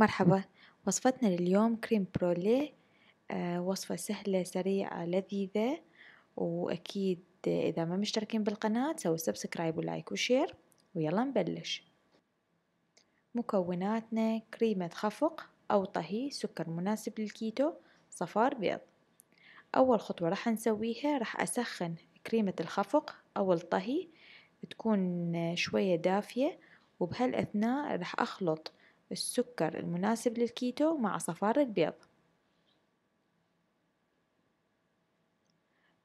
مرحبا وصفتنا لليوم كريم برولي آه وصفة سهلة سريعة لذيذة وأكيد إذا ما مشتركين بالقناة سووا سبسكرايب ولايك وشير ويلا نبلش مكوناتنا كريمة خفق أو طهي سكر مناسب للكيتو صفار بيض أول خطوة راح نسويها راح أسخن كريمة الخفق أو الطهي تكون شوية دافية وبهالأثناء راح أخلط السكر المناسب للكيتو مع صفار البيض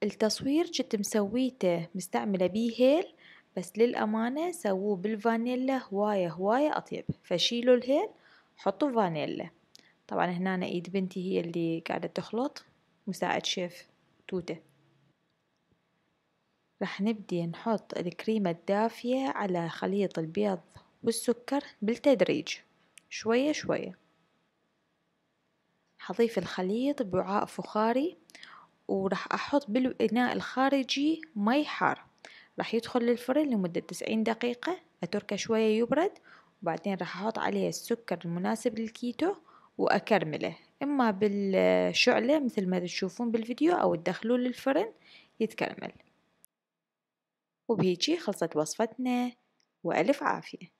التصوير كنت مسويته مستعملة بيه هيل بس للأمانة سووه بالفانيلا هواية هواية أطيب فشيلوا الهيل حطوا فانيلا طبعا هنا أنا إيد بنتي هي اللي قاعدة تخلط مساعد شيف توته رح نبدي نحط الكريمة الدافية على خليط البيض والسكر بالتدريج شوية شوية حضيف الخليط بوعاء فخاري وراح أحط بالإناء الخارجي مي حار راح يدخل للفرن لمدة تسعين دقيقة أتركه شوية يبرد وبعدين راح أحط عليه السكر المناسب للكيتو وأكرمله إما بالشعلة مثل ما تشوفون بالفيديو أو تدخلوه للفرن يتكرمل وبهيجي خلصت وصفتنا وألف عافية